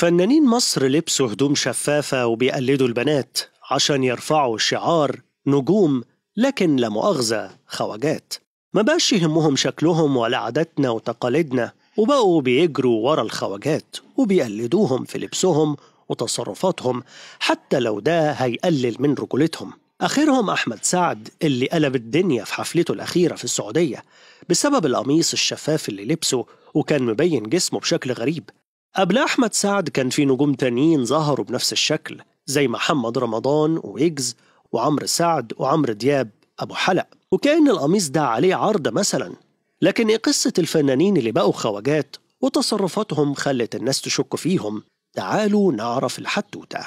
فنانين مصر لبسوا هدوم شفافة وبيقلدوا البنات عشان يرفعوا شعار نجوم لكن لا مؤاخذة خواجات ما بقاش يهمهم شكلهم ولا عاداتنا وتقاليدنا وبقوا بيجروا ورا الخواجات وبيقلدوهم في لبسهم وتصرفاتهم حتى لو ده هيقلل من رجولتهم آخرهم أحمد سعد اللي قلب الدنيا في حفلته الأخيرة في السعودية بسبب القميص الشفاف اللي لبسه وكان مبين جسمه بشكل غريب قبل أحمد سعد كان في نجوم تانيين ظهروا بنفس الشكل زي محمد رمضان ويجز وعمرو سعد وعمرو دياب أبو حلق وكأن القميص ده عليه عرض مثلا لكن إيه قصة الفنانين اللي بقوا خواجات وتصرفاتهم خلت الناس تشك فيهم تعالوا نعرف الحتوتة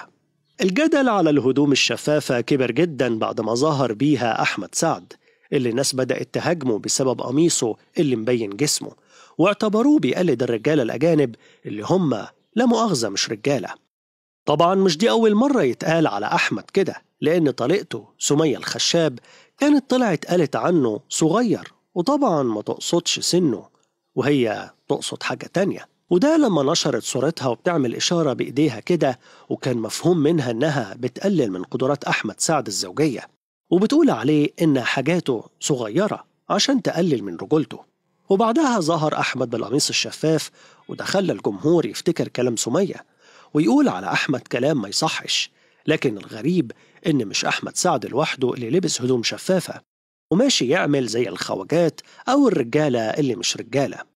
الجدل على الهدوم الشفافة كبر جدا بعد ما ظهر بيها أحمد سعد اللي الناس بدأت تهاجمه بسبب قميصه اللي مبين جسمه واعتبروه بيقلد الرجالة الأجانب اللي هم لا مؤاخذة مش رجالة طبعا مش دي أول مرة يتقال على أحمد كده لأن طليقته سمية الخشاب كانت طلعت قالت عنه صغير وطبعا ما تقصدش سنه وهي تقصد حاجة تانية وده لما نشرت صورتها وبتعمل إشارة بإيديها كده وكان مفهوم منها إنها بتقلل من قدرات أحمد سعد الزوجية وبتقول عليه إن حاجاته صغيرة عشان تقلل من رجولته وبعدها ظهر أحمد بالقميص الشفاف ودخل الجمهور يفتكر كلام سمية ويقول على أحمد كلام ما يصحش لكن الغريب إن مش أحمد سعد لوحده اللي لبس هدوم شفافة وماشي يعمل زي الخواجات أو الرجالة اللي مش رجالة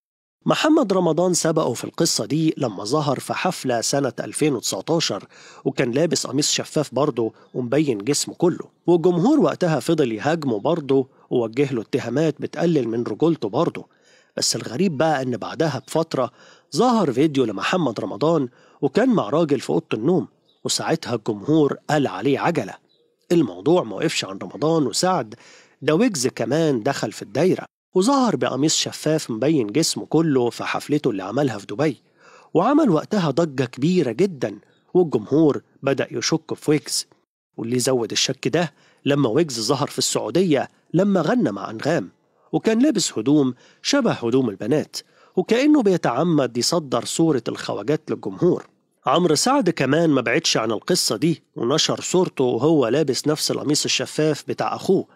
محمد رمضان سبقه في القصة دي لما ظهر في حفلة سنة 2019 وكان لابس قميص شفاف برضه ومبين جسمه كله والجمهور وقتها فضل يهاجمه برضه ووجه له اتهامات بتقلل من رجولته برضه بس الغريب بقى ان بعدها بفترة ظهر فيديو لمحمد رمضان وكان مع راجل في أوضة النوم وساعتها الجمهور قال عليه عجلة الموضوع موقفش عن رمضان وسعد ده ويجز كمان دخل في الدايرة وظهر بقميص شفاف مبين جسمه كله في حفلته اللي عملها في دبي وعمل وقتها ضجة كبيرة جدا والجمهور بدأ يشك في ويجز واللي زود الشك ده لما ويجز ظهر في السعودية لما غنى مع أنغام وكان لابس هدوم شبه هدوم البنات وكأنه بيتعمد يصدر صورة الخواجات للجمهور عمرو سعد كمان ما بعدش عن القصة دي ونشر صورته وهو لابس نفس القميص الشفاف بتاع أخوه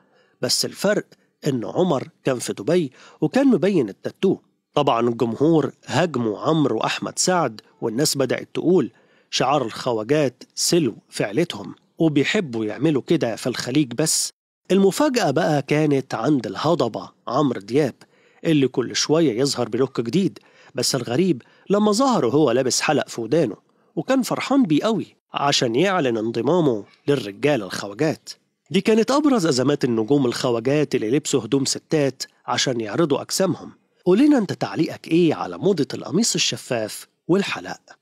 بس الفرق ان عمر كان في دبي وكان مبين التاتو طبعا الجمهور هاجموا عمرو واحمد سعد والناس بدات تقول شعار الخواجات سلو في عيلتهم وبيحبوا يعملوا كده في الخليج بس المفاجأة بقى كانت عند الهضبة عمرو دياب اللي كل شوية يظهر بلوك جديد بس الغريب لما ظهر هو لابس حلق في ودانه وكان فرحان بيه قوي عشان يعلن انضمامه للرجال الخواجات دي كانت أبرز أزمات النجوم الخواجات اللي لبسوا هدوم ستات عشان يعرضوا أجسامهم قولنا أنت تعليقك إيه على موضة القميص الشفاف والحلق